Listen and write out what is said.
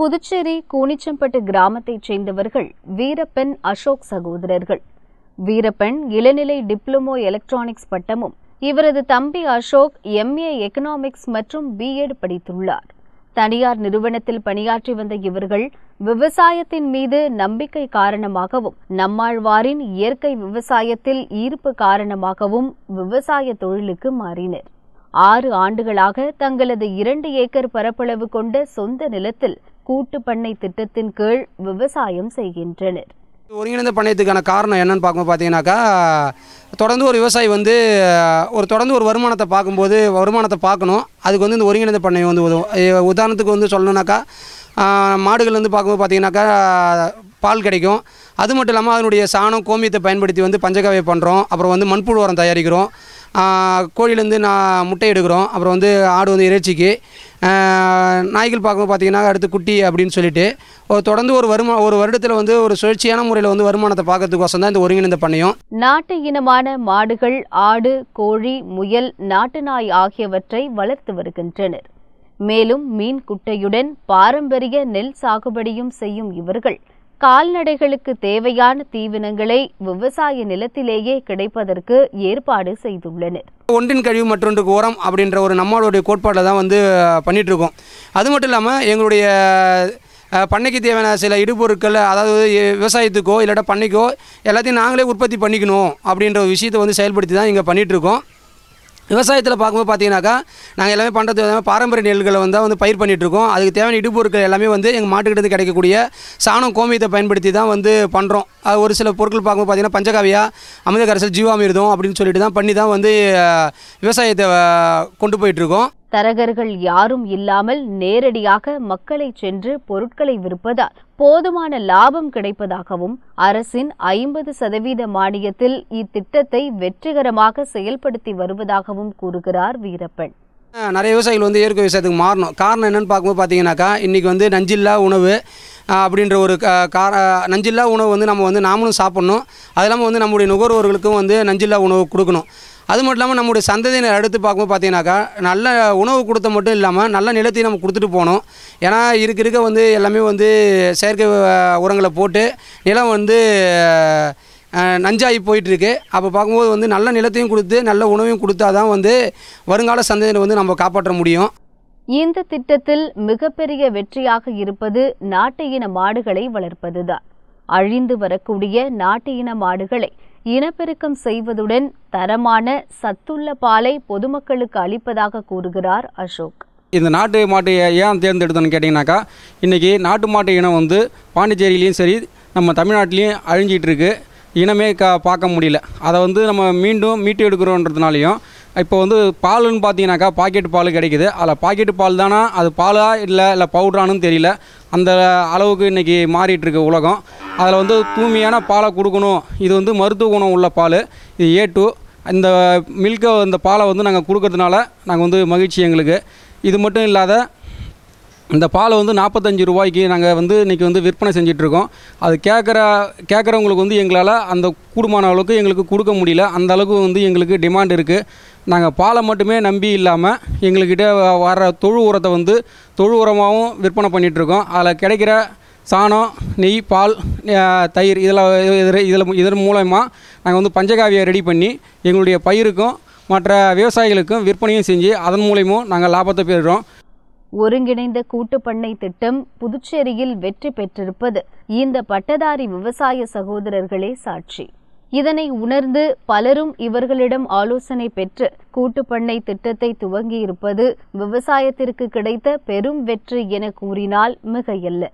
புதுச்சேரி கூனிச்சம்பட்டு கிராமத்தைச் சேர்ந்தவர்கள் வீரப்பெண் அசோக் சகோதரர்கள் வீரப்பெண் இளநிலை டிப்ளமோ எலக்ட்ரானிக்ஸ் பட்டமும் இவரது தம்பி அசோக் எம்ஏ எக்கனாமிக்ஸ் மற்றும் பிஎட் படித்துள்ளார் தனியார் நிறுவனத்தில் பணியாற்றி வந்த இவர்கள் விவசாயத்தின் மீது நம்பிக்கை காரணமாகவும் நம்மாழ்வாரின் இயற்கை விவசாயத்தில் ஈர்ப்பு காரணமாகவும் விவசாய தொழிலுக்கு மாறினர் ஆறு ஆண்டுகளாக தங்களது இரண்டு ஏக்கர் பரப்பளவு கொண்ட சொந்த நிலத்தில் கூட்டு பண்ணை திட்டத்தின் கீழ் விவசாயம் செய்கின்றனர் ஒருங்கிணைந்த பண்ணையத்துக்கான காரணம் என்னன்னு பார்க்கும்போது பார்த்தீங்கன்னாக்கா தொடர்ந்து ஒரு விவசாயி வந்து ஒரு தொடர்ந்து ஒரு வருமானத்தை பார்க்கும்போது வருமானத்தை பார்க்கணும் அதுக்கு வந்து இந்த ஒருங்கிணைந்த பண்ணை வந்து உதவும் உதாரணத்துக்கு வந்து சொல்லணுன்னாக்கா மாடுகள் வந்து பார்க்கும்போது பார்த்தீங்கன்னாக்கா பால் கிடைக்கும் அது மட்டும் இல்லாமல் அதனுடைய சாணம் கோமியத்தை பயன்படுத்தி வந்து பஞ்சகாவை பண்ணுறோம் அப்புறம் வந்து மண்புழு உரம் தயாரிக்கிறோம் கோழிலேருந்து நான் முட்டை எடுக்கிறோம் அப்புறம் வந்து ஆடு வந்து இறைச்சிக்கு நாய்கள் பார்க்கும் பார்த்திங்கன்னா அடுத்து குட்டி அப்படின்னு சொல்லிட்டு தொடர்ந்து ஒரு வருமா ஒரு வருடத்தில் வந்து ஒரு சுழற்சியான முறையில் வந்து வருமானத்தை பார்க்கறதுக்கோசம் தான் இந்த ஒருங்கிணைந்த பண்ணையும் நாட்டு இனமான மாடுகள் ஆடு கோழி முயல் நாட்டு நாய் ஆகியவற்றை வளர்த்து வருகின்றனர் மேலும் மீன் குட்டையுடன் பாரம்பரிய நெல் சாகுபடியும் செய்யும் இவர்கள் கால்நடைகளுக்கு தேவையான தீவினங்களை விவசாய நிலத்திலேயே கிடைப்பதற்கு ஏற்பாடு செய்துள்ளனர் ஒன்றின் கழிவு மற்றொன்றுக்கு உரம் அப்படின்ற ஒரு நம்மளுடைய கோட்பாட்டில் தான் வந்து பண்ணிகிட்ருக்கோம் அது மட்டும் இல்லாமல் எங்களுடைய பண்ணைக்கு தேவையான சில இடுபொருட்கள் அதாவது விவசாயத்துக்கோ இல்லாட்ட பண்ணைக்கோ எல்லாத்தையும் நாங்களே உற்பத்தி பண்ணிக்கணும் அப்படின்ற ஒரு விஷயத்தை வந்து செயல்படுத்தி தான் இங்கே இருக்கோம் விவசாயத்தில் பார்க்கும்போது பார்த்தீங்கன்னாக்கா நாங்கள் எல்லாமே பண்ணுறது எல்லாமே பாரம்பரிய நெல்களை வந்து வந்து பயிர் பண்ணிகிட்ருக்கோம் அதுக்கு தேவையான இடுப்பொருட்கள் எல்லாமே வந்து எங்கள் மாட்டுக்கிட்டேருந்து கிடைக்கக்கூடிய சாணம் கோமியத்தை பயன்படுத்தி தான் வந்து பண்ணுறோம் அது ஒரு சில பொருட்கள் பார்க்கும்போது பார்த்தீங்கன்னா பஞ்சகாவியா அமிர்தகரசல் கரைசல் ஜீவாமிர்தம் அப்படின்னு சொல்லிட்டு தான் பண்ணி தான் வந்து விவசாயத்தை கொண்டு போயிட்டுருக்கோம் தரகர்கள் யாரும் இல்லாமல் நேரடியாக மக்களை சென்று பொருட்களை விற்பதால் போதுமான லாபம் கிடைப்பதாகவும் அரசின் ஐம்பது சதவீத மானியத்தில் இத்திட்டத்தை வெற்றிகரமாக செயல்படுத்தி வருவதாகவும் கூறுகிறார் வீரப்பன் நிறைய விவசாயிகள் வந்து இயற்கை விவசாயத்துக்கு மாறணும் காரணம் என்னென்னு பார்க்கும்போது பார்த்தீங்கன்னாக்கா இன்றைக்கி வந்து நஞ்சில்லா உணவு அப்படின்ற ஒரு கா நஞ்சில்லா உணவு வந்து நம்ம வந்து நாமளும் சாப்பிட்ணும் அது இல்லாமல் வந்து நம்முடைய நுகர்வோர்களுக்கும் வந்து நஞ்சில்லா உணவு கொடுக்கணும் அது மட்டும் இல்லாமல் நம்முடைய சந்ததியினர் அடுத்து பார்க்கும்போது பார்த்தீங்கன்னாக்கா நல்ல உணவு கொடுத்த மட்டும் இல்லாமல் நல்ல நிலத்தையும் நம்ம கொடுத்துட்டு போகணும் ஏன்னா இருக்க இருக்க வந்து எல்லாமே வந்து செயற்கை உரங்களை போட்டு நிலம் வந்து நஞ்சாகி போயிட்டுருக்கு அப்போ பார்க்கும்போது வந்து நல்ல நிலத்தையும் கொடுத்து நல்ல உணவையும் கொடுத்தா தான் வந்து வருங்கால சந்ததியினர் வந்து நம்ம காப்பாற்ற முடியும் இந்த திட்டத்தில் மிகப்பெரிய வெற்றியாக இருப்பது நாட்டு இன மாடுகளை வளர்ப்பதுதான் அழிந்து வரக்கூடிய நாட்டு இன மாடுகளை இனப்பெருக்கம் செய்வதுடன் தரமான சத்துள்ள பாலை பொதுமக்களுக்கு அளிப்பதாக கூறுகிறார் அசோக் இந்த நாட்டு மாட்டை ஏன் தேர்ந்தெடுத்தோன்னு கேட்டிங்கனாக்கா இன்றைக்கி நாட்டு மாட்டு இனம் வந்து பாண்டிச்சேரியிலையும் சரி நம்ம தமிழ்நாட்டிலையும் அழிஞ்சிகிட்டு இருக்கு இனமே க பார்க்க முடியல அதை வந்து நம்ம மீண்டும் மீட்டு எடுக்கிறோன்றதுனாலையும் இப்போ வந்து பாலுன்னு பார்த்தீங்கன்னாக்கா பாக்கெட் பால் கிடைக்குது அதில் பாக்கெட் பால் தானா அது பாலா இல்லை இல்லை பவுட்ரானுன்னு தெரியல அந்த அளவுக்கு இன்றைக்கி மாறிட்டுருக்கு உலகம் அதில் வந்து தூய்மையான பாலை கொடுக்கணும் இது வந்து மருத்துவ குணம் உள்ள பால் இது ஏ டூ இந்த மில்கை இந்த பாலை வந்து நாங்கள் கொடுக்கறதுனால நாங்கள் வந்து மகிழ்ச்சி எங்களுக்கு இது மட்டும் இல்லாத இந்த பாலை வந்து நாற்பத்தஞ்சு ரூபாய்க்கு நாங்கள் வந்து இன்றைக்கி வந்து விற்பனை செஞ்சிட்ருக்கோம் அது கேட்குற கேட்குறவங்களுக்கு வந்து எங்களால் அந்த கூடுமான அளவுக்கு எங்களுக்கு கொடுக்க முடியல அந்த அளவுக்கு வந்து எங்களுக்கு டிமாண்ட் இருக்குது நாங்கள் பாலை மட்டுமே நம்பி இல்லாமல் எங்கள்கிட்ட வர தொழு உரத்தை வந்து தொழு உரமாகவும் விற்பனை பண்ணிகிட்ருக்கோம் அதில் கிடைக்கிற சாணம் நெய் பால் தயிர் இதில் இதில் இதன் மூலயமா நாங்கள் வந்து பஞ்சகாவியை ரெடி பண்ணி எங்களுடைய பயிருக்கும் மற்ற விவசாயிகளுக்கும் விற்பனையும் செஞ்சு அதன் மூலயமும் நாங்கள் லாபத்தை பெறுகிறோம் ஒருங்கிணைந்த கூட்டுப்பண்ணை திட்டம் புதுச்சேரியில் வெற்றி பெற்றிருப்பது இந்த பட்டதாரி விவசாய சகோதரர்களே சாட்சி இதனை உணர்ந்து பலரும் இவர்களிடம் ஆலோசனை பெற்று கூட்டுப்பண்ணை திட்டத்தை துவங்கியிருப்பது விவசாயத்திற்கு கிடைத்த பெரும் வெற்றி என கூறினால் மிகையல்ல